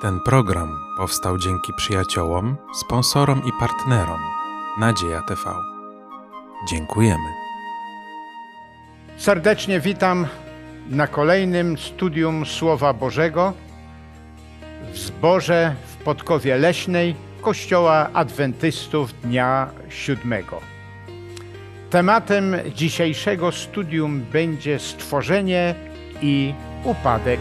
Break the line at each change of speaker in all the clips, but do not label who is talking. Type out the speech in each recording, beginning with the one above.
Ten program powstał dzięki przyjaciołom,
sponsorom i partnerom
Nadzieja TV. Dziękujemy.
Serdecznie witam na kolejnym studium Słowa Bożego w zborze w Podkowie Leśnej Kościoła Adwentystów Dnia Siódmego. Tematem dzisiejszego studium będzie stworzenie i upadek.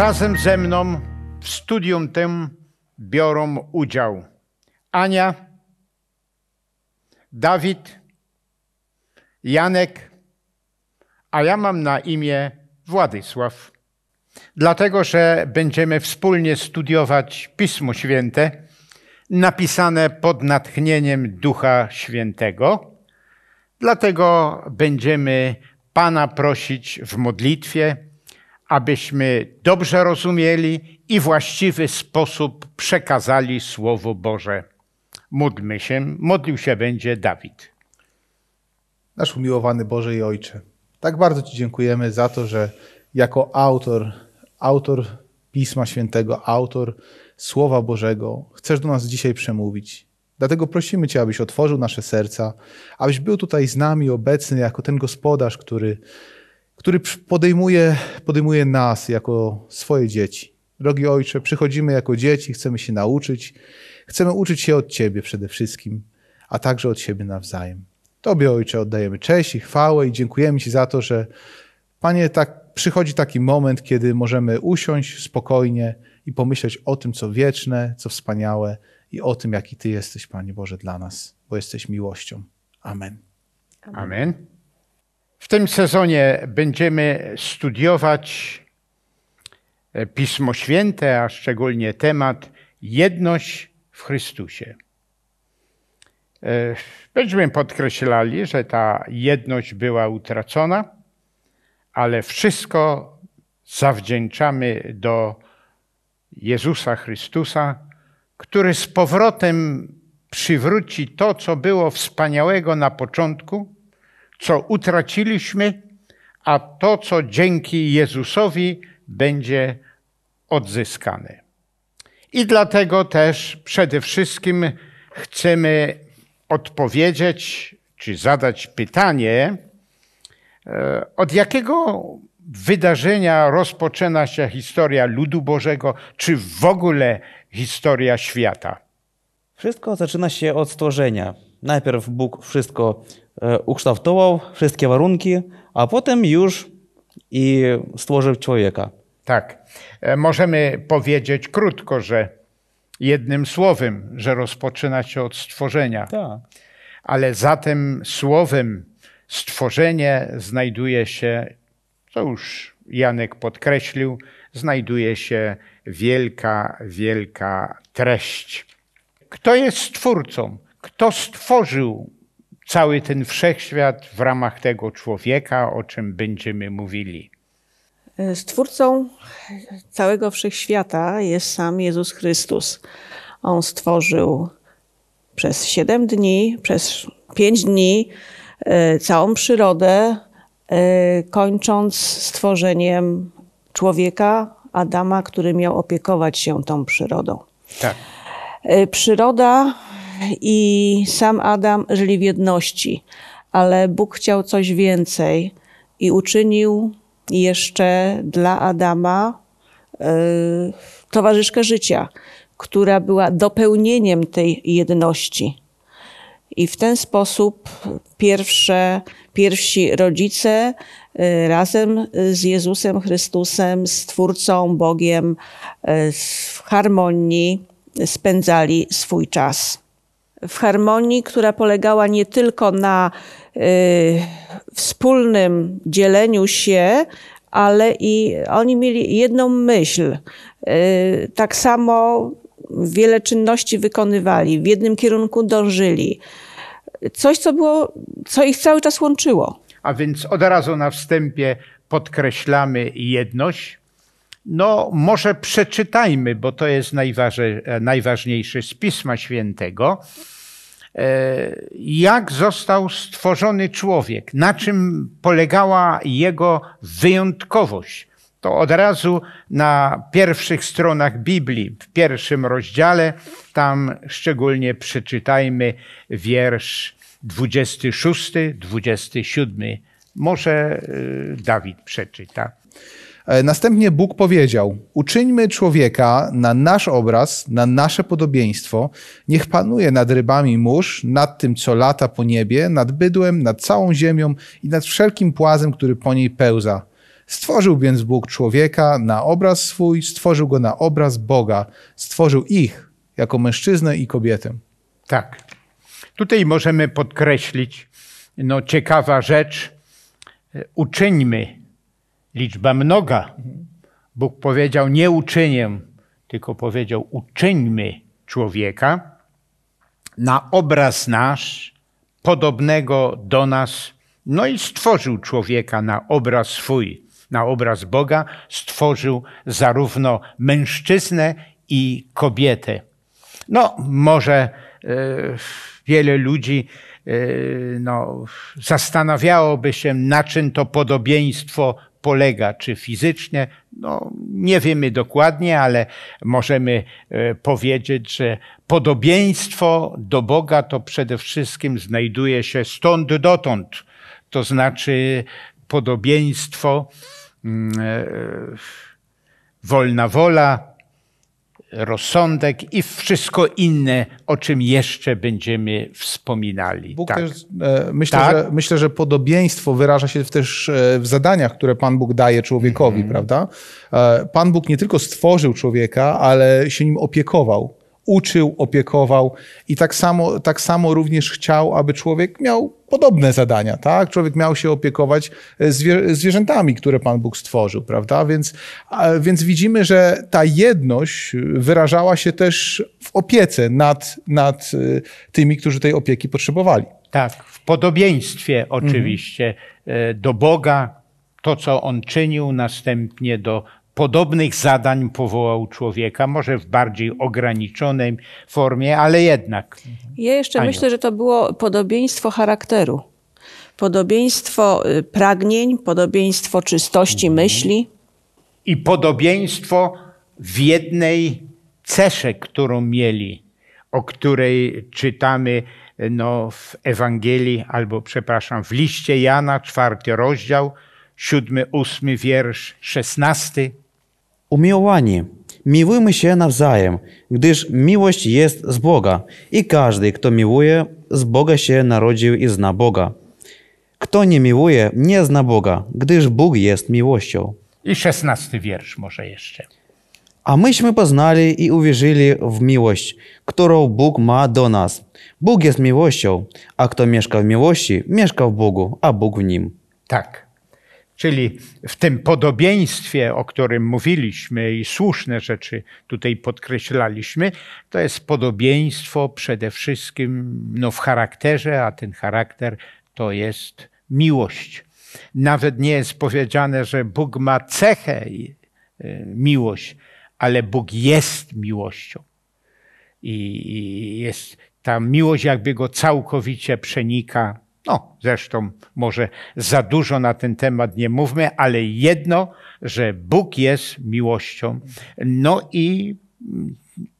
Razem ze mną w studium tym biorą udział Ania, Dawid, Janek, a ja mam na imię Władysław. Dlatego, że będziemy wspólnie studiować Pismo Święte, napisane pod natchnieniem Ducha Świętego. Dlatego będziemy Pana prosić w modlitwie abyśmy dobrze rozumieli i właściwy sposób przekazali Słowo Boże. Módlmy się, modlił się będzie Dawid.
Nasz umiłowany Boże i Ojcze, tak bardzo Ci dziękujemy za to, że jako autor, autor Pisma Świętego, autor Słowa Bożego, chcesz do nas dzisiaj przemówić. Dlatego prosimy Cię, abyś otworzył nasze serca, abyś był tutaj z nami obecny jako ten gospodarz, który który podejmuje, podejmuje nas jako swoje dzieci. Drogi Ojcze, przychodzimy jako dzieci, chcemy się nauczyć, chcemy uczyć się od Ciebie przede wszystkim, a także od siebie nawzajem. Tobie, Ojcze, oddajemy cześć i chwałę i dziękujemy Ci za to, że Panie, tak, przychodzi taki moment, kiedy możemy usiąść spokojnie i pomyśleć o tym, co wieczne, co wspaniałe i o tym, jaki Ty jesteś, Panie Boże, dla nas, bo jesteś miłością.
Amen. Amen. Amen. W tym sezonie będziemy studiować e, Pismo Święte, a szczególnie temat jedność w Chrystusie. E, będziemy podkreślali, że ta jedność była utracona, ale wszystko zawdzięczamy do Jezusa Chrystusa, który z powrotem przywróci to, co było wspaniałego na początku co utraciliśmy, a to, co dzięki Jezusowi będzie odzyskane. I dlatego też przede wszystkim chcemy odpowiedzieć czy zadać pytanie, e, od jakiego wydarzenia rozpoczyna się historia ludu Bożego, czy w ogóle historia świata?
Wszystko zaczyna się od stworzenia. Najpierw Bóg wszystko e, ukształtował, wszystkie warunki, a potem już i stworzył człowieka. Tak. E, możemy powiedzieć krótko, że
jednym słowem, że rozpoczyna się od stworzenia. Tak. Ale za tym słowem stworzenie znajduje się, co już Janek podkreślił, znajduje się wielka, wielka treść. Kto jest stwórcą? kto stworzył cały ten wszechświat w ramach tego człowieka, o czym będziemy mówili.
Stwórcą całego wszechświata jest sam Jezus Chrystus. On stworzył przez 7 dni, przez 5 dni e, całą przyrodę, e, kończąc stworzeniem człowieka, Adama, który miał opiekować się tą przyrodą. Tak. E, przyroda i sam Adam żyli w jedności, ale Bóg chciał coś więcej i uczynił jeszcze dla Adama y, towarzyszkę życia, która była dopełnieniem tej jedności. I w ten sposób pierwsze, pierwsi rodzice e, razem z Jezusem Chrystusem, z Twórcą, Bogiem, e, w harmonii spędzali swój czas w harmonii, która polegała nie tylko na y, wspólnym dzieleniu się, ale i oni mieli jedną myśl. Y, tak samo wiele czynności wykonywali, w jednym kierunku dążyli. Coś, co, było, co ich cały czas łączyło. A więc od razu na wstępie podkreślamy
jedność, no, może przeczytajmy, bo to jest e, najważniejsze z Pisma Świętego. E, jak został stworzony człowiek? Na czym polegała jego wyjątkowość? To od razu na pierwszych stronach Biblii, w pierwszym rozdziale, tam szczególnie przeczytajmy wiersz 26, 27. Może e, Dawid przeczyta.
E, następnie Bóg powiedział: Uczyńmy człowieka na nasz obraz, na nasze podobieństwo. Niech panuje nad rybami mórz, nad tym, co lata po niebie, nad bydłem, nad całą ziemią i nad wszelkim płazem, który po niej pełza. Stworzył więc Bóg człowieka na obraz swój, stworzył go na obraz Boga, stworzył ich jako mężczyznę i kobietę.
Tak. Tutaj możemy podkreślić, no ciekawa rzecz, e, uczyńmy liczba mnoga. Bóg powiedział: Nie uczynię, tylko powiedział: Uczyńmy człowieka na obraz nasz, podobnego do nas. No i stworzył człowieka na obraz swój, na obraz Boga. Stworzył zarówno mężczyznę i kobietę. No, może e, wiele ludzi e, no, zastanawiałoby się, na czym to podobieństwo polega, czy fizycznie, No, nie wiemy dokładnie, ale możemy e, powiedzieć, że podobieństwo do Boga to przede wszystkim znajduje się stąd dotąd. To znaczy podobieństwo, mm, e, wolna wola, rozsądek i wszystko inne, o czym jeszcze będziemy wspominali. Bóg tak. też, e,
myślę, tak? że, myślę, że podobieństwo wyraża się też e, w zadaniach, które Pan Bóg daje człowiekowi, mm -hmm. prawda? E, Pan Bóg nie tylko stworzył człowieka, ale się nim opiekował uczył, opiekował i tak samo, tak samo również chciał, aby człowiek miał podobne zadania, tak? Człowiek miał się opiekować e, zwier zwierzętami, które Pan Bóg stworzył, prawda? Więc, więc widzimy, że ta jedność wyrażała się też
w opiece nad, nad e, tymi, którzy tej opieki potrzebowali. Tak, w podobieństwie mhm. oczywiście mhm. do Boga, to, co on czynił, następnie do podobnych zadań powołał człowieka, może w bardziej ograniczonej formie, ale jednak.
Ja jeszcze Anioł. myślę, że to było podobieństwo charakteru, podobieństwo y, pragnień, podobieństwo czystości mhm. myśli. I podobieństwo w jednej cesze, którą
mieli, o której czytamy no, w Ewangelii, albo przepraszam, w liście Jana, czwarty rozdział, siódmy, ósmy wiersz, szesnasty
Umiłowani, miłujmy się nawzajem, gdyż miłość jest z Boga i każdy, kto miłuje, z Boga się narodził i zna Boga. Kto nie miłuje, nie zna Boga, gdyż Bóg jest miłością.
I szesnasty wiersz może jeszcze.
A myśmy poznali i uwierzyli w miłość, którą Bóg ma do nas. Bóg jest miłością, a kto mieszka w miłości, mieszka w Bogu, a Bóg w nim. Tak. Czyli w tym podobieństwie,
o którym mówiliśmy i słuszne rzeczy tutaj podkreślaliśmy, to jest podobieństwo przede wszystkim no, w charakterze, a ten charakter to jest miłość. Nawet nie jest powiedziane, że Bóg ma cechę y, miłość, ale Bóg jest miłością. I jest ta miłość jakby go całkowicie przenika no, zresztą może za dużo na ten temat nie mówmy, ale jedno, że Bóg jest miłością. No i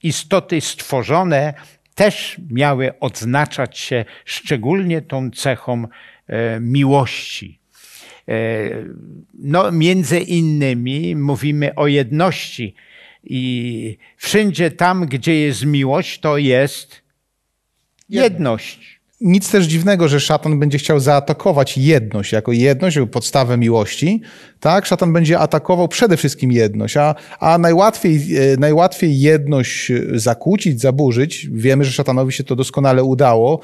istoty stworzone też miały odznaczać się szczególnie tą cechą e, miłości. E, no, między innymi mówimy o jedności i wszędzie tam, gdzie jest miłość, to jest jedność
nic też dziwnego, że szatan będzie chciał zaatakować jedność, jako jedność, jako podstawę miłości. Tak? Szatan będzie atakował przede wszystkim jedność, a, a najłatwiej, e, najłatwiej jedność zakłócić, zaburzyć. Wiemy, że szatanowi się to doskonale udało. E,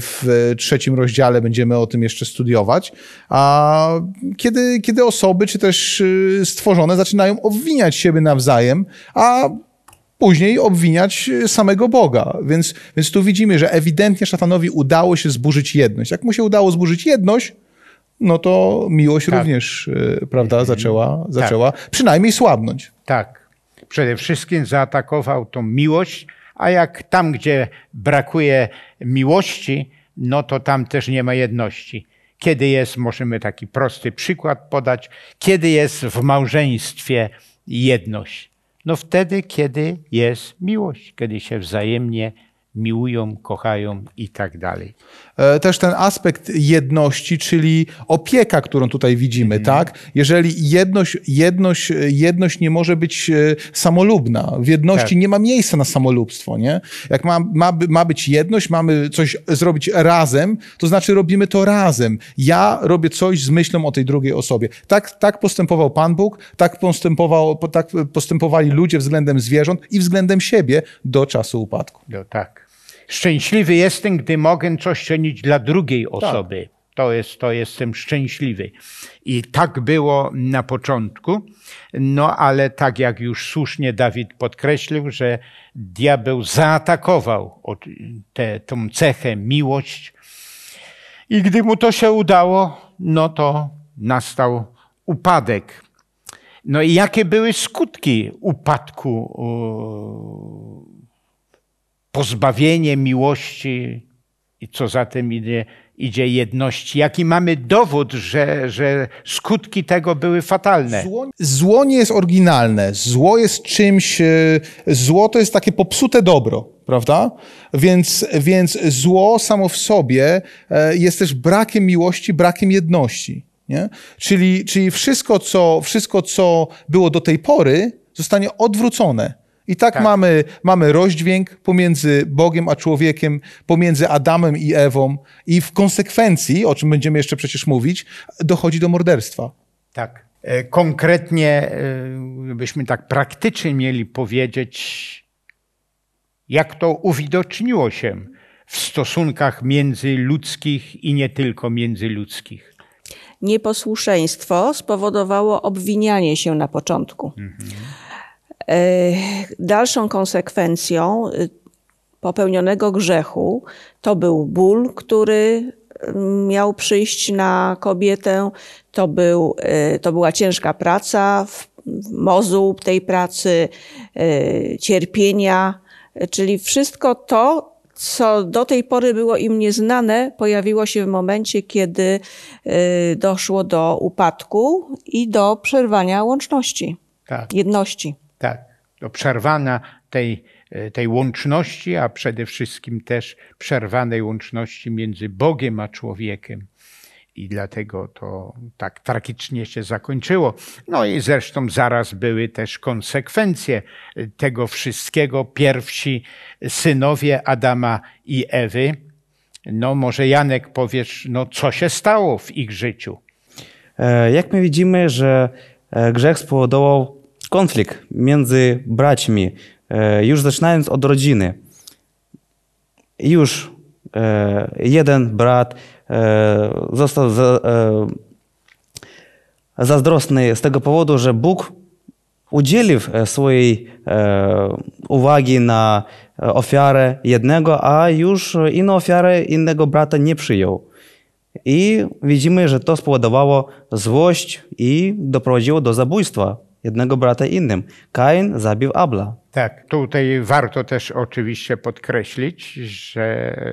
w trzecim rozdziale będziemy o tym jeszcze studiować. A kiedy, kiedy osoby, czy też e, stworzone zaczynają obwiniać siebie nawzajem, a później obwiniać e, samego Boga. Więc, więc tu widzimy, że ewidentnie szatanowi udało się zburzyć jedność. Jak mu się udało zburzyć jedność, no to miłość tak. również, e, prawda, zaczęła, mhm. zaczęła
tak. przynajmniej słabnąć. Tak. Przede wszystkim zaatakował tą miłość, a jak tam, gdzie brakuje miłości, no to tam też nie ma jedności. Kiedy jest, możemy taki prosty przykład podać, kiedy jest w małżeństwie jedność no wtedy, kiedy jest miłość, kiedy się wzajemnie miłują, kochają i tak dalej.
E, też ten aspekt jedności, czyli opieka, którą tutaj widzimy, mhm. tak? Jeżeli jedność, jedność, jedność nie może być e, samolubna, w jedności tak. nie ma miejsca na samolubstwo, nie? Jak ma, ma, ma być jedność, mamy coś zrobić razem, to znaczy robimy to razem. Ja robię coś z myślą o tej drugiej osobie. Tak, tak postępował Pan Bóg, tak, postępował, tak postępowali ludzie względem zwierząt i względem siebie do
czasu upadku. No, tak. Szczęśliwy jestem, gdy mogę coś czynić dla drugiej tak. osoby. Tak. To jest, to jestem szczęśliwy. I tak było na początku, no ale tak jak już słusznie Dawid podkreślił, że diabeł zaatakował tę cechę miłość. I gdy mu to się udało, no to nastał upadek. No i jakie były skutki upadku pozbawienie miłości i co za tym idzie, idzie jedności. Jaki mamy dowód, że, że skutki tego były fatalne? Zło,
zło nie jest oryginalne. Zło jest czymś, e, zło to jest takie popsute dobro prawda? Więc, więc zło samo w sobie e, jest też brakiem miłości, brakiem jedności. Nie? Czyli, czyli wszystko, co, wszystko, co było do tej pory, zostanie odwrócone. I tak, tak, Mamy, mamy rozdźwięk pomiędzy Bogiem a człowiekiem, pomiędzy Adamem i Ewą, i w konsekwencji, o czym będziemy jeszcze przecież mówić, dochodzi do morderstwa. Tak. E, konkretnie,
e, byśmy tak praktycznie mieli powiedzieć, jak to uwidoczniło się w stosunkach międzyludzkich i nie tylko międzyludzkich.
Nieposłuszeństwo spowodowało obwinianie się na początku. Mhm E, dalszą konsekwencją y, popełnionego grzechu to był ból, który mm, miał przyjść na kobietę, to, był, e, to była ciężka praca, mozu tej pracy, e, cierpienia, czyli wszystko to, co do tej pory było im nieznane, pojawiło się w momencie, kiedy doszło do upadku i do przerwania łączności, tak. jedności
ta przerwana tej, e, tej łączności, a przede wszystkim też przerwanej łączności między Bogiem a człowiekiem. I dlatego to tak tragicznie się zakończyło. No i zresztą zaraz były też konsekwencje e, tego wszystkiego. Pierwsi synowie Adama i Ewy. No może Janek powiesz, no co się stało w ich życiu?
E, jak my widzimy, że grzech spowodował konflikt między braćmi, e, już zaczynając od rodziny. Już e, jeden brat e, został zazdrosny z tego powodu, że Bóg udzielił swojej uwagi na ofiarę jednego, a już inną ofiarę innego brata nie przyjął. I widzimy, że to spowodowało złość i doprowadziło do zabójstwa jednego brata innym. Kain zabił Abla. Tak, tutaj warto też oczywiście podkreślić, że e,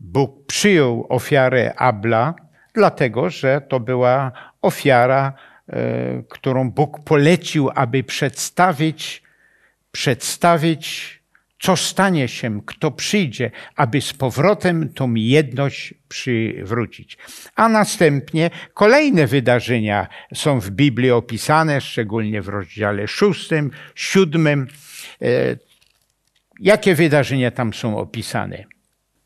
Bóg przyjął
ofiarę Abla, dlatego że to była ofiara, e, którą Bóg polecił, aby przedstawić, przedstawić co stanie się, kto przyjdzie, aby z powrotem tą jedność przywrócić. A następnie kolejne wydarzenia są w Biblii opisane, szczególnie w rozdziale szóstym, siódmym. E, jakie wydarzenia tam są opisane?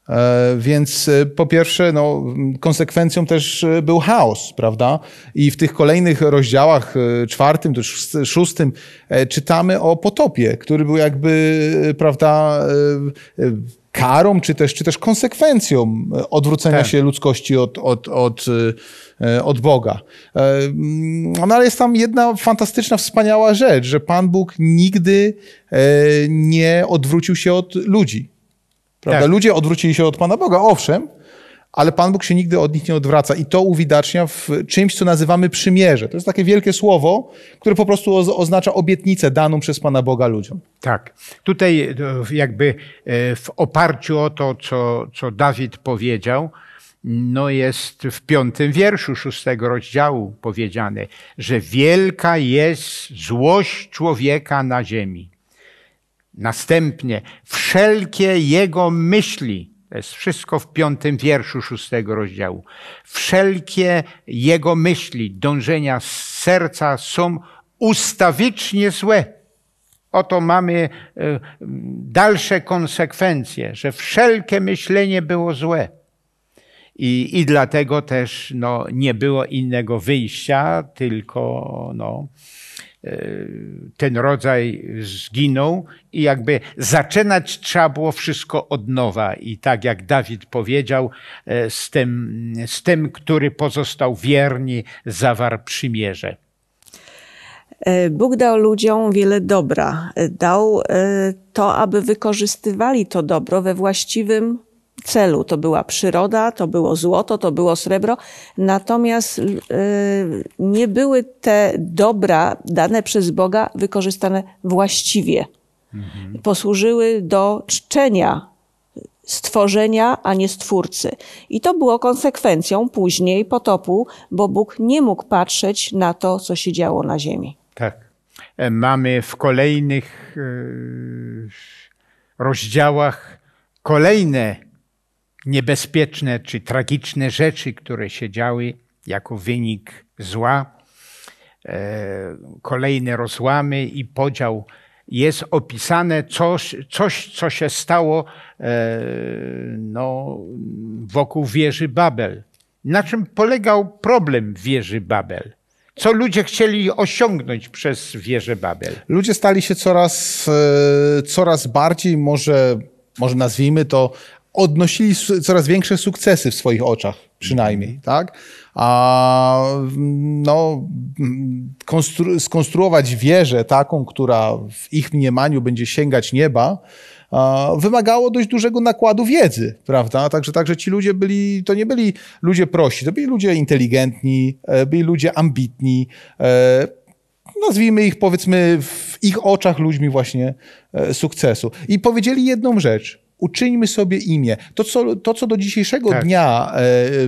E, więc e, po pierwsze, no, konsekwencją też e, był chaos, prawda? I w tych kolejnych rozdziałach, czwartym, szóstym, czytamy o potopie, który był jakby, prawda, karą, czy też, czy też konsekwencją odwrócenia tak. się ludzkości od, od, od, od Boga. Mm, no ale jest tam jedna fantastyczna, wspaniała rzecz, że Pan Bóg nigdy nie odwrócił się od ludzi Prawda? Tak. Ludzie odwrócili się od Pana Boga, owszem, ale Pan Bóg się nigdy od nich nie odwraca i to uwidacznia w czymś, co nazywamy przymierze. To jest takie wielkie
słowo, które po prostu oznacza obietnicę daną przez Pana Boga ludziom. Tak. Tutaj e, jakby e, w oparciu o to, co, co Dawid powiedział, no jest w piątym wierszu szóstego rozdziału powiedziane, że wielka jest złość człowieka na ziemi. Następnie wszelkie jego myśli, to jest wszystko w piątym wierszu szóstego rozdziału, wszelkie jego myśli, dążenia z serca są ustawicznie złe. Oto mamy e, dalsze konsekwencje, że wszelkie myślenie było złe. I, i dlatego też no, nie było innego wyjścia, tylko no, E, ten rodzaj zginął i jakby zaczynać trzeba było wszystko od nowa. I tak jak Dawid powiedział, e, z tym, z tym który pozostał wierni, zawarł przymierze.
E, Bóg dał ludziom wiele dobra. Dał to, aby wykorzystywali to dobro we właściwym celu. To była przyroda, to było złoto, to było srebro. Natomiast y, nie były te dobra dane przez Boga wykorzystane właściwie. Mhm. Posłużyły do czczenia stworzenia, a nie stwórcy. I to było konsekwencją później potopu, bo Bóg nie mógł patrzeć na to, co się działo na ziemi.
Tak. E, mamy w kolejnych y, rozdziałach kolejne niebezpieczne czy tragiczne rzeczy, które się działy jako wynik zła. E, kolejne rozłamy i podział jest opisane coś, coś co się stało e, no, wokół wieży Babel. Na czym polegał problem wieży Babel? Co ludzie chcieli osiągnąć przez wieżę Babel?
Ludzie stali się coraz, e, coraz bardziej, może, może nazwijmy to, odnosili coraz większe sukcesy w swoich oczach, przynajmniej, mm. tak? A no, skonstruować wieżę taką, która w ich mniemaniu będzie sięgać nieba, wymagało dość dużego nakładu wiedzy, prawda? Także, także ci ludzie byli, to nie byli ludzie prości, to byli ludzie inteligentni, e, byli ludzie ambitni, e, nazwijmy ich powiedzmy w ich oczach ludźmi właśnie e, sukcesu. I powiedzieli jedną rzecz – uczyńmy sobie imię. To, co, to, co do dzisiejszego tak. dnia, e,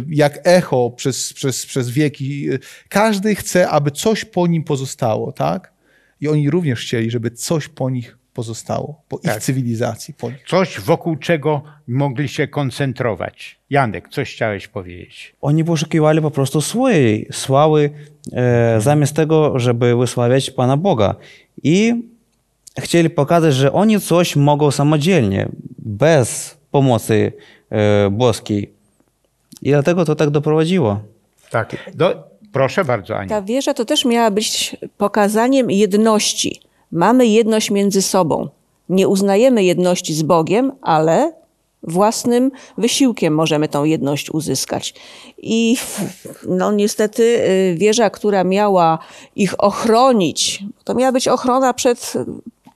jak echo przez, przez, przez wieki, e, każdy chce, aby coś po nim pozostało, tak? I oni również chcieli, żeby coś po nich pozostało, po tak. ich
cywilizacji. Po nich. Coś, wokół czego mogli się koncentrować. Janek, coś chciałeś powiedzieć?
Oni poszukiwali po prostu swojej sławy, e, zamiast tego, żeby wysławiać Pana Boga. I chcieli pokazać, że oni coś mogą samodzielnie, bez pomocy e, boskiej. I dlatego to tak doprowadziło. Tak. Do, proszę bardzo, Ania. Ta
wieża to też miała być pokazaniem jedności. Mamy jedność między sobą. Nie uznajemy jedności z Bogiem, ale własnym wysiłkiem możemy tą jedność uzyskać. I no niestety y, wieża, która miała ich ochronić, to miała być ochrona przed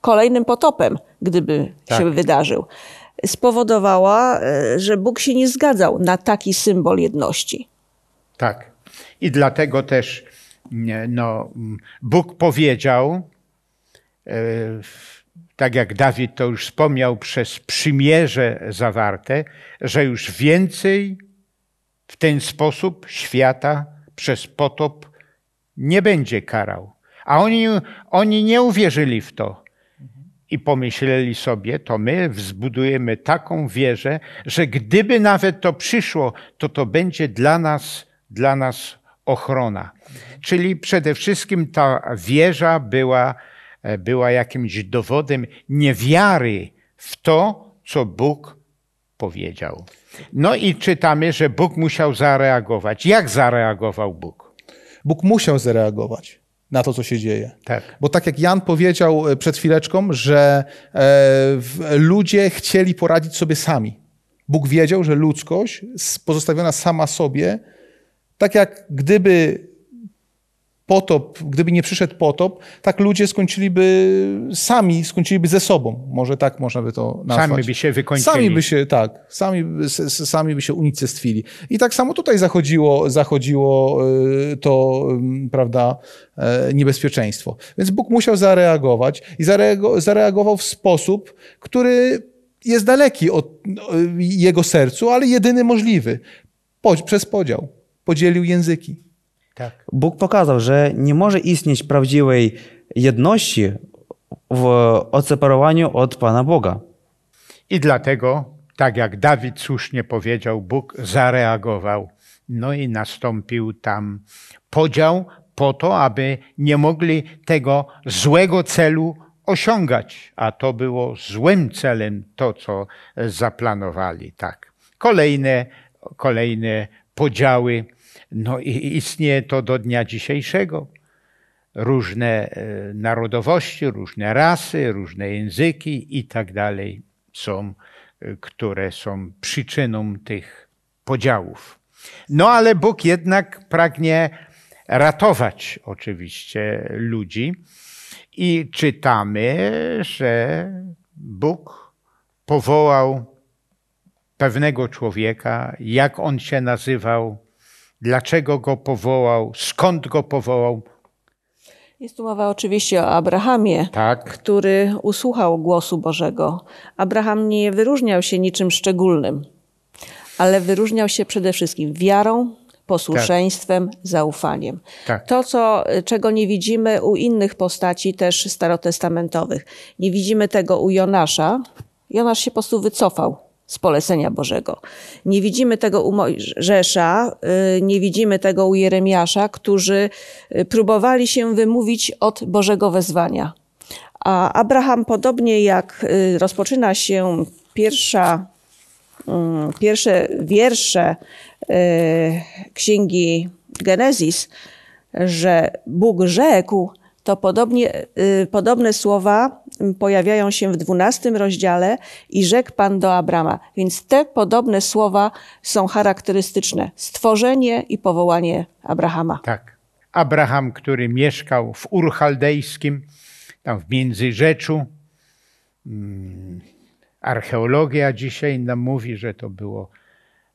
kolejnym potopem, gdyby tak. się wydarzył, spowodowała, e, że Bóg się nie zgadzał na taki symbol jedności.
Tak. I dlatego też no, Bóg powiedział, e, tak jak Dawid to już wspomniał, przez przymierze zawarte, że już więcej w ten sposób świata przez potop nie będzie karał. A oni, oni nie uwierzyli w to i pomyśleli sobie, to my wzbudujemy taką wieżę, że gdyby nawet to przyszło, to to będzie dla nas, dla nas ochrona. Czyli przede wszystkim ta wieża była, e, była jakimś dowodem niewiary w to, co Bóg powiedział. No i czytamy, że Bóg musiał zareagować. Jak zareagował Bóg? Bóg musiał zareagować na
to, co się dzieje. Tak. Bo tak jak Jan powiedział e, przed chwileczką, że e, ludzie chcieli poradzić sobie sami. Bóg wiedział, że ludzkość pozostawiona sama sobie, tak jak gdyby potop, gdyby nie przyszedł potop, tak ludzie skończyliby sami, skończyliby ze sobą. Może tak można by to nazwać. Sami by się wykończyli. Sami by się, tak, sami, sami by się unicestwili. I tak samo tutaj zachodziło, zachodziło y, to, prawda, e, niebezpieczeństwo. Więc Bóg musiał zareagować i zareagował w sposób, który jest daleki od y, jego sercu, ale jedyny możliwy.
Przez podział. Podzielił języki tak. Bóg pokazał, że nie może istnieć prawdziwej jedności w odseparowaniu od Pana Boga. I dlatego, tak jak Dawid słusznie powiedział, Bóg zareagował.
No i nastąpił tam podział po to, aby nie mogli tego złego celu osiągać, a to było złym celem to, co zaplanowali. Tak. Kolejne, kolejne podziały no i istnieje to do dnia dzisiejszego. Różne e, narodowości, różne rasy, różne języki i tak dalej są, e, które są przyczyną tych podziałów. No ale Bóg jednak pragnie ratować oczywiście ludzi i czytamy, że Bóg powołał pewnego człowieka, jak on się nazywał, dlaczego go powołał, skąd go powołał.
Jest tu mowa oczywiście o Abrahamie, tak. który usłuchał głosu Bożego. Abraham nie wyróżniał się niczym szczególnym, ale wyróżniał się przede wszystkim wiarą, posłuszeństwem, tak. zaufaniem. Tak. To, co, czego nie widzimy u innych postaci też starotestamentowych. Nie widzimy tego u Jonasza. Jonasz się po prostu wycofał z polecenia Bożego. Nie widzimy tego u Mojżesza, y, nie widzimy tego u Jeremiasza, którzy y, próbowali się wymówić od Bożego wezwania. A Abraham, podobnie jak y, rozpoczyna się pierwsza, mm, pierwsze wiersze księgi Genezis, że Bóg rzekł, to podobnie, podobne słowa pojawiają się w dwunastym rozdziale i rzekł Pan do Abrama. Więc te podobne słowa są charakterystyczne. Stworzenie i powołanie Abrahama.
Tak. Abraham, który mieszkał w Urchaldejskim, tam w Międzyrzeczu. Mm, archeologia dzisiaj nam mówi, że to było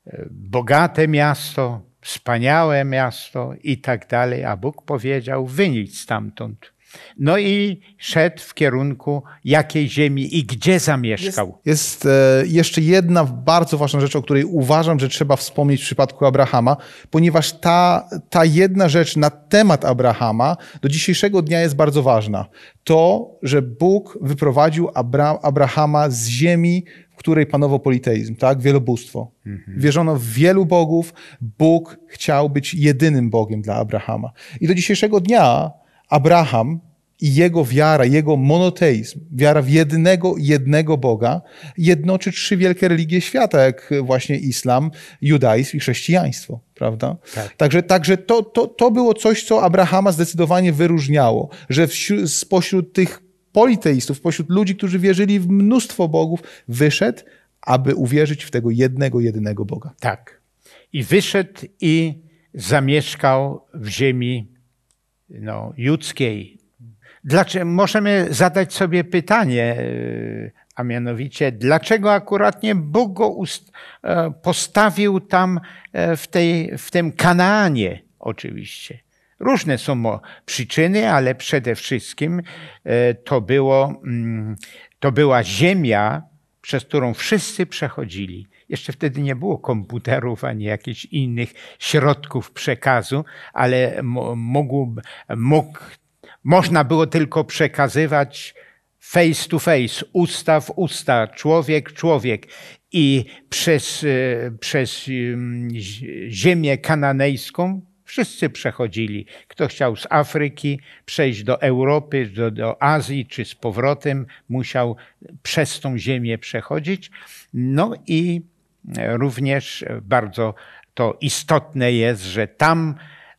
e, bogate miasto, wspaniałe miasto i tak dalej, a Bóg powiedział: wynieść stamtąd no i szedł w kierunku jakiej ziemi i gdzie zamieszkał.
Jest, jest e, jeszcze jedna bardzo ważna rzecz, o której uważam, że trzeba wspomnieć w przypadku Abrahama, ponieważ ta, ta jedna rzecz na temat Abrahama do dzisiejszego dnia jest bardzo ważna. To, że Bóg wyprowadził Abra Abrahama z ziemi, w której panował politeizm, tak? Wielobóstwo. Mhm. Wierzono w wielu bogów. Bóg chciał być jedynym Bogiem dla Abrahama. I do dzisiejszego dnia Abraham i jego wiara, jego monoteizm, wiara w jednego, jednego Boga, jednoczy trzy wielkie religie świata, jak właśnie islam, judaizm i chrześcijaństwo, prawda? Tak. Także, także to, to, to było coś, co Abrahama zdecydowanie wyróżniało, że wśród, spośród tych politeistów, spośród ludzi, którzy wierzyli w mnóstwo bogów, wyszedł, aby uwierzyć w tego jednego, jedynego Boga. Tak.
I wyszedł i zamieszkał w ziemi no, Dlaczego, możemy zadać sobie pytanie, e, a mianowicie, dlaczego nie Bóg go ust, e, postawił tam e, w, tej, w tym Kanaanie, oczywiście. Różne są przyczyny, ale przede wszystkim to, było, mm, to była ziemia, przez którą wszyscy przechodzili. Jeszcze wtedy nie było komputerów ani jakichś innych środków przekazu, ale mógł, mógł można było tylko przekazywać face to face, usta w usta, człowiek, człowiek. I przez, y, przez ziemię kananejską wszyscy przechodzili. Kto chciał z Afryki przejść do Europy, do, do Azji czy z powrotem, musiał przez tą ziemię przechodzić. No i e, również bardzo to istotne jest, że tam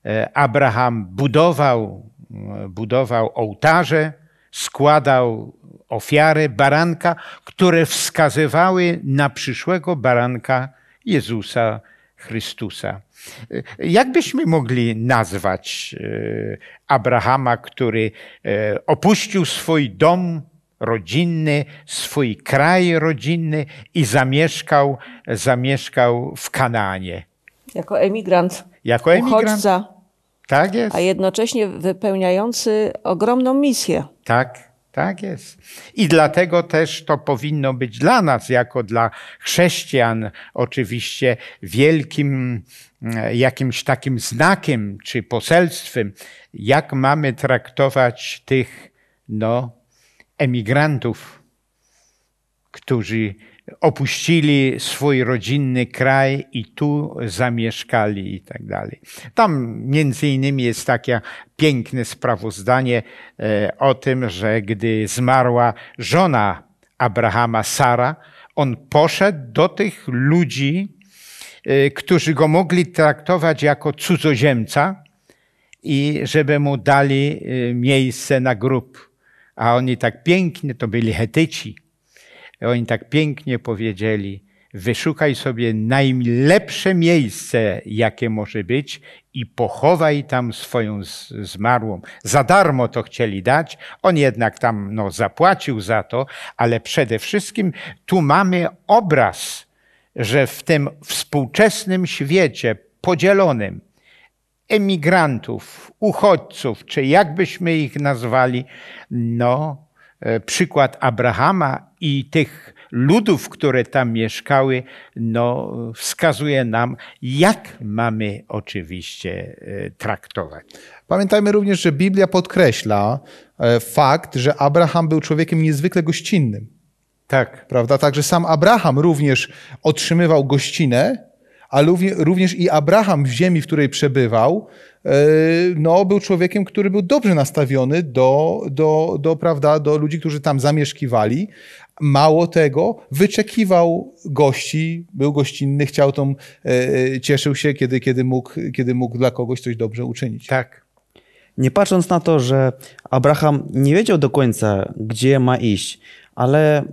e, Abraham budował budował ołtarze, składał ofiary baranka, które wskazywały na przyszłego baranka Jezusa Chrystusa. E, Jak byśmy mogli nazwać e, Abrahama, który e, opuścił swój dom rodzinny, swój kraj rodzinny i zamieszkał, zamieszkał w Kanaanie?
Jako emigrant. Jako emigrant. Uchodźca. Tak jest. A jednocześnie wypełniający ogromną misję. Tak, tak jest.
I dlatego też to powinno być dla nas, jako dla chrześcijan, oczywiście wielkim e, jakimś takim znakiem czy poselstwem, jak mamy traktować tych no, emigrantów, którzy opuścili swój rodzinny kraj i tu zamieszkali i tak dalej. Tam między innymi jest takie piękne sprawozdanie e, o tym, że gdy zmarła żona Abrahama, Sara, on poszedł do tych ludzi, e, którzy go mogli traktować jako cudzoziemca i żeby mu dali e, miejsce na grób. A oni tak pięknie to byli Hetyci oni tak pięknie powiedzieli: Wyszukaj sobie najlepsze miejsce, jakie może być, i pochowaj tam swoją zmarłą. Za darmo to chcieli dać, on jednak tam no, zapłacił za to, ale przede wszystkim tu mamy obraz, że w tym współczesnym świecie podzielonym emigrantów, uchodźców, czy jakbyśmy ich nazwali, no, e, przykład Abrahama i tych ludów, które tam mieszkały, no, wskazuje nam, jak mamy oczywiście e, traktować.
Pamiętajmy również, że Biblia podkreśla e, fakt, że Abraham był człowiekiem niezwykle gościnnym. Tak. Prawda? Także sam Abraham również otrzymywał gościnę, a również i Abraham w ziemi, w której przebywał, e, no, był człowiekiem, który był dobrze nastawiony do, do, do, prawda, do ludzi, którzy tam zamieszkiwali, Mało tego, wyczekiwał gości, był gościnny, chciał tą, e, e, cieszył się, kiedy,
kiedy, mógł, kiedy mógł dla kogoś coś dobrze uczynić. Tak. Nie patrząc na to, że Abraham nie wiedział do końca, gdzie ma iść, ale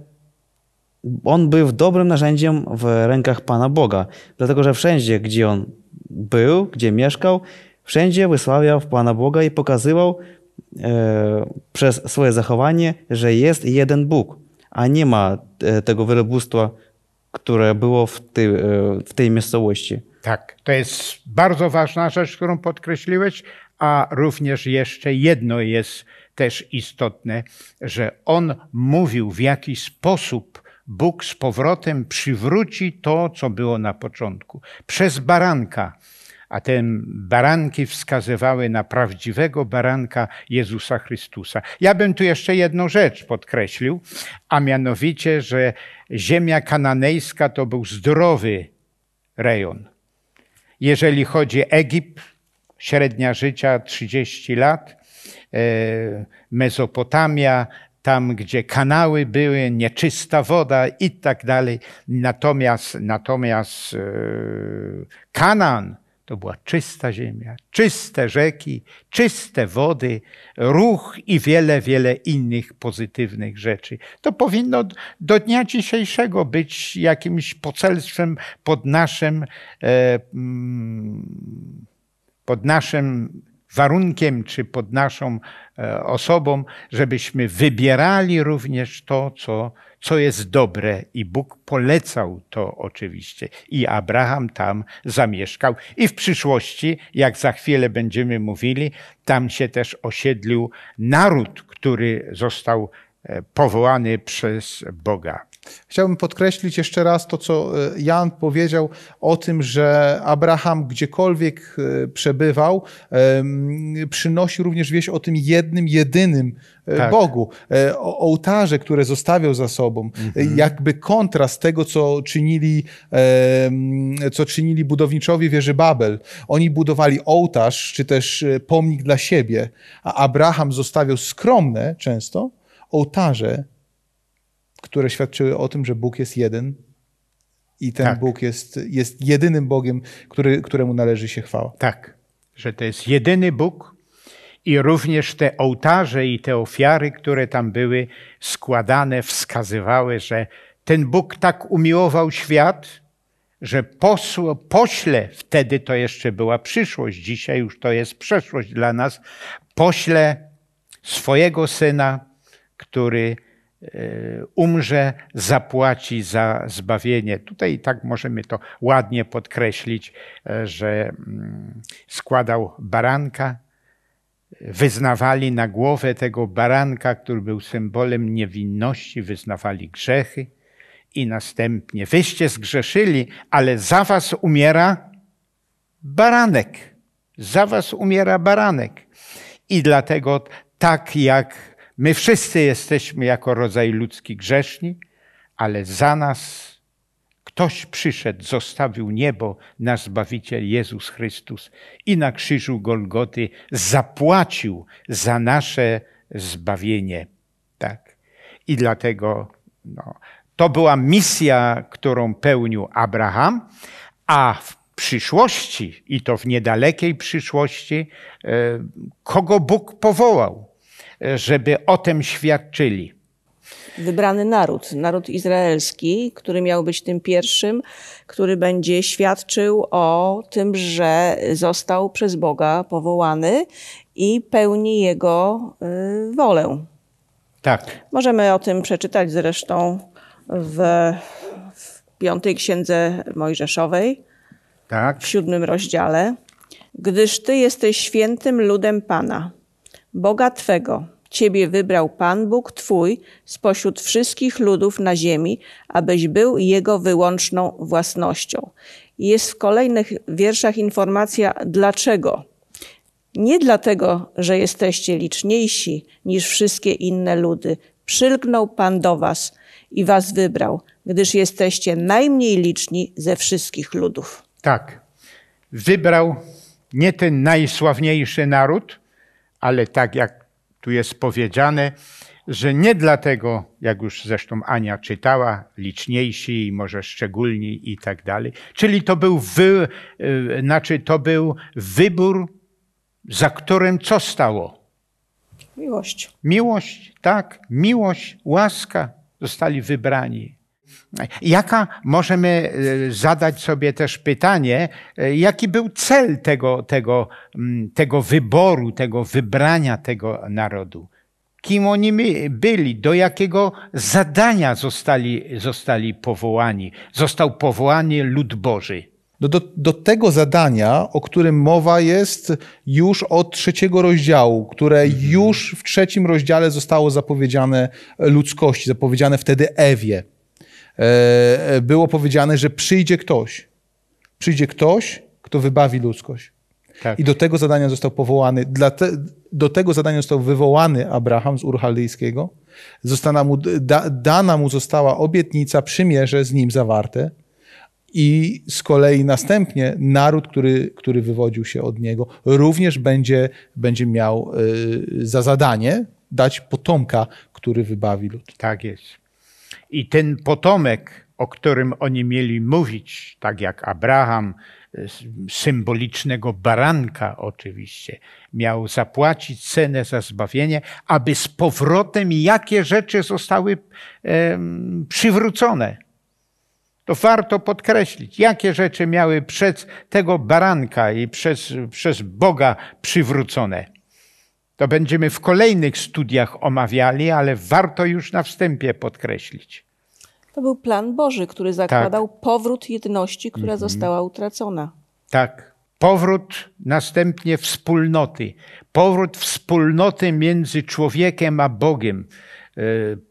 on był dobrym narzędziem w rękach Pana Boga, dlatego że wszędzie, gdzie on był, gdzie mieszkał, wszędzie wysławiał Pana Boga i pokazywał e, przez swoje zachowanie, że jest jeden Bóg a nie ma e, tego wyrobóstwa, które było w, e, w tej miejscowości. Tak, to jest
bardzo ważna rzecz, którą podkreśliłeś, a również jeszcze jedno jest też istotne, że on mówił w jaki sposób Bóg z powrotem przywróci to, co było na początku. Przez baranka a te baranki wskazywały na prawdziwego baranka Jezusa Chrystusa. Ja bym tu jeszcze jedną rzecz podkreślił, a mianowicie, że ziemia kananejska to był zdrowy rejon. Jeżeli chodzi Egipt, średnia życia 30 lat, e, Mezopotamia, tam gdzie kanały były, nieczysta woda i tak dalej. Natomiast, natomiast e, Kanan to była czysta ziemia, czyste rzeki, czyste wody, ruch i wiele, wiele innych pozytywnych rzeczy. To powinno do dnia dzisiejszego być jakimś pocelstwem pod naszym, e, mm, pod naszym warunkiem czy pod naszą E, osobom, żebyśmy wybierali również to, co, co jest dobre. I Bóg polecał to oczywiście. I Abraham tam zamieszkał. I w przyszłości, jak za chwilę będziemy mówili, tam się też osiedlił naród, który został e, powołany przez Boga.
Chciałbym podkreślić jeszcze raz to, co e, Jan powiedział o tym, że Abraham gdziekolwiek e, przebywał, przynosi również wieść o tym jednym, jedynym e, tak. Bogu, o ołtarze, które zostawiał za sobą, mhm. jakby kontrast tego, co czynili, co czynili budowniczowie wieży Babel. Oni budowali ołtarz, czy też pomnik dla siebie, a Abraham zostawiał skromne często ołtarze które świadczyły o tym, że Bóg jest jeden i ten tak. Bóg jest, jest jedynym Bogiem, który, któremu
należy się chwała. Tak, że to jest jedyny Bóg i również te ołtarze i te ofiary, które tam były składane, wskazywały, że ten Bóg tak umiłował świat, że posło, pośle, wtedy to jeszcze była przyszłość, dzisiaj już to jest przeszłość dla nas, pośle swojego syna, który Y, umrze, zapłaci za zbawienie. Tutaj i tak możemy to ładnie podkreślić, y, że mm, składał baranka, wyznawali na głowę tego baranka, który był symbolem niewinności, wyznawali grzechy i następnie wyście zgrzeszyli, ale za was umiera baranek. Za was umiera baranek. I dlatego tak jak My wszyscy jesteśmy jako rodzaj ludzki grzeszni, ale za nas ktoś przyszedł, zostawił niebo, nasz Zbawiciel Jezus Chrystus i na krzyżu Golgoty zapłacił za nasze zbawienie. Tak? I dlatego no, to była misja, którą pełnił Abraham, a w przyszłości, i to w niedalekiej przyszłości, e, kogo Bóg powołał żeby o tym świadczyli.
Wybrany naród, naród izraelski, który miał być tym pierwszym, który będzie świadczył o tym, że został przez Boga powołany i pełni jego y, wolę. Tak. Możemy o tym przeczytać zresztą w, w piątej księdze Mojżeszowej, tak. w siódmym rozdziale. Gdyż Ty jesteś świętym ludem Pana, Boga Twego, Ciebie wybrał Pan Bóg Twój spośród wszystkich ludów na ziemi, abyś był Jego wyłączną własnością. Jest w kolejnych wierszach informacja dlaczego. Nie dlatego, że jesteście liczniejsi niż wszystkie inne ludy. Przylgnął Pan do Was i Was wybrał, gdyż jesteście najmniej liczni ze wszystkich ludów. Tak.
Wybrał nie ten najsławniejszy naród, ale tak jak tu jest powiedziane, że nie dlatego, jak już zresztą Ania czytała, liczniejsi, może szczególni i tak dalej. Czyli to był, wy, e, znaczy to był wybór, za którym co stało? Miłość. Miłość, tak, miłość, łaska. Zostali wybrani. Jaka możemy e, zadać sobie też pytanie, e, jaki był cel tego, tego, tego wyboru, tego wybrania tego narodu? Kim oni byli, do jakiego zadania zostali, zostali powołani? Został powołany lud Boży. Do, no do, do, tego zadania,
o którym mowa jest już od trzeciego rozdziału, które mhm. już w trzecim rozdziale zostało zapowiedziane ludzkości, zapowiedziane wtedy Ewie. E, e, było powiedziane, że przyjdzie ktoś. Przyjdzie ktoś, kto wybawi ludzkość. Tak. I do tego zadania został powołany, te, do tego zadania został wywołany Abraham z Urchalyjskiego. Została mu, da, dana mu została obietnica, przymierze z nim zawarte. I z kolei następnie naród, który, który wywodził się od niego, również będzie, będzie miał y, za zadanie dać potomka, który wybawi lud. Tak jest.
I ten potomek, o którym oni mieli mówić, tak jak Abraham, symbolicznego baranka oczywiście, miał zapłacić cenę za zbawienie, aby z powrotem jakie rzeczy zostały przywrócone. To warto podkreślić, jakie rzeczy miały przez tego baranka i przez, przez Boga przywrócone. To będziemy w kolejnych studiach omawiali, ale warto już na wstępie podkreślić.
To był plan Boży, który tak. zakładał tak. powrót jedności, która mhm. została utracona.
Tak. Powrót następnie wspólnoty. Powrót wspólnoty między człowiekiem a Bogiem. E,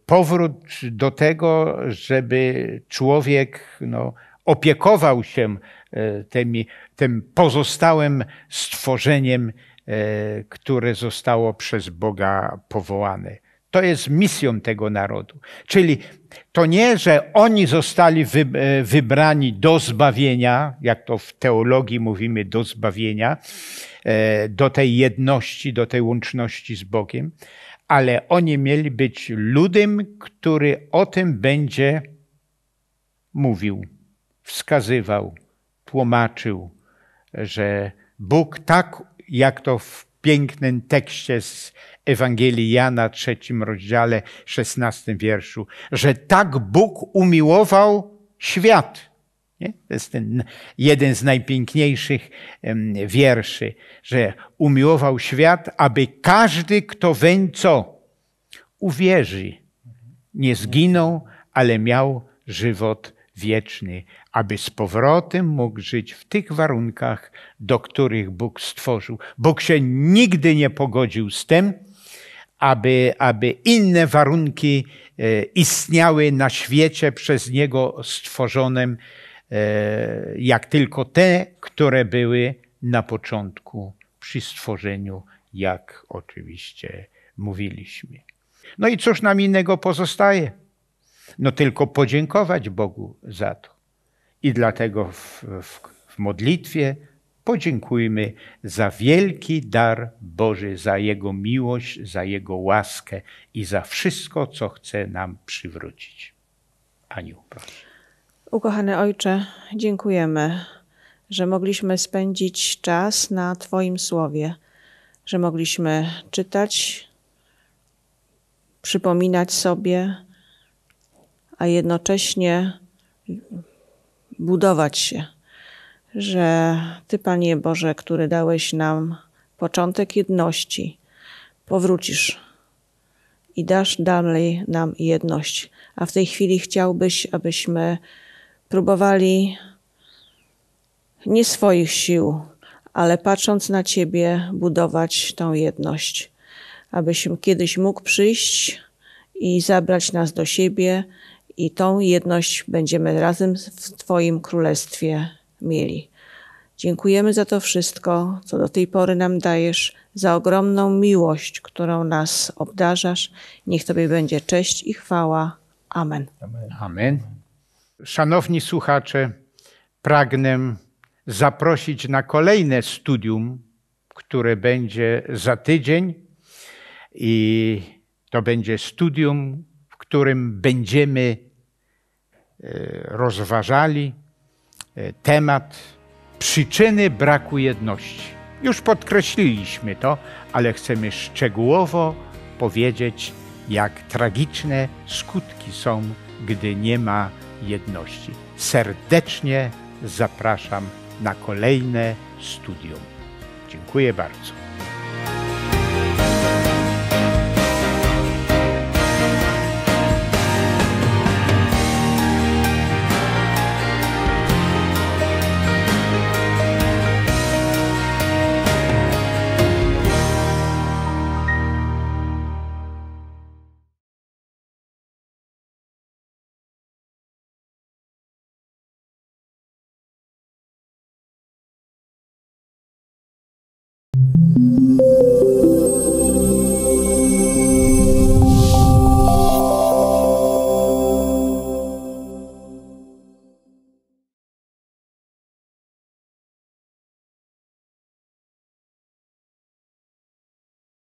powrót do tego, żeby człowiek no, opiekował się e, tym pozostałym stworzeniem E, które zostało przez Boga powołane. To jest misją tego narodu. Czyli to nie, że oni zostali e, wybrani do zbawienia, jak to w teologii mówimy, do zbawienia, e, do tej jedności, do tej łączności z Bogiem, ale oni mieli być ludem, który o tym będzie mówił, wskazywał, tłumaczył, że Bóg tak jak to w pięknym tekście z Ewangelii Jana, trzecim rozdziale, szesnastym wierszu, że tak Bóg umiłował świat. Nie? To jest ten jeden z najpiękniejszych wierszy, że umiłował świat, aby każdy, kto weń co uwierzy, nie zginął, ale miał żywot wieczny, aby z powrotem mógł żyć w tych warunkach, do których Bóg stworzył. Bóg się nigdy nie pogodził z tym, aby, aby inne warunki e, istniały na świecie przez Niego stworzonym, e, jak tylko te, które były na początku przy stworzeniu, jak oczywiście mówiliśmy. No i cóż nam innego pozostaje? No tylko podziękować Bogu za to. I dlatego w, w, w modlitwie podziękujmy za wielki dar Boży, za Jego miłość, za Jego łaskę i za wszystko, co chce nam przywrócić. Aniu, proszę.
Ukochany Ojcze, dziękujemy, że mogliśmy spędzić czas na Twoim słowie, że mogliśmy czytać, przypominać sobie, a jednocześnie budować się, że Ty, Panie Boże, który dałeś nam początek jedności, powrócisz i dasz dalej nam jedność. A w tej chwili chciałbyś, abyśmy próbowali nie swoich sił, ale patrząc na Ciebie, budować tą jedność, abyś kiedyś mógł przyjść i zabrać nas do siebie i tą jedność będziemy razem w Twoim Królestwie mieli. Dziękujemy za to wszystko, co do tej pory nam dajesz, za ogromną miłość, którą nas obdarzasz. Niech Tobie będzie cześć i chwała. Amen.
Amen. Amen. Szanowni słuchacze, pragnę zaprosić na kolejne studium, które będzie za tydzień. I to będzie studium którym będziemy e, rozważali e, temat przyczyny braku jedności. Już podkreśliliśmy to, ale chcemy szczegółowo powiedzieć, jak tragiczne skutki są, gdy nie ma jedności. Serdecznie zapraszam na kolejne studium. Dziękuję bardzo.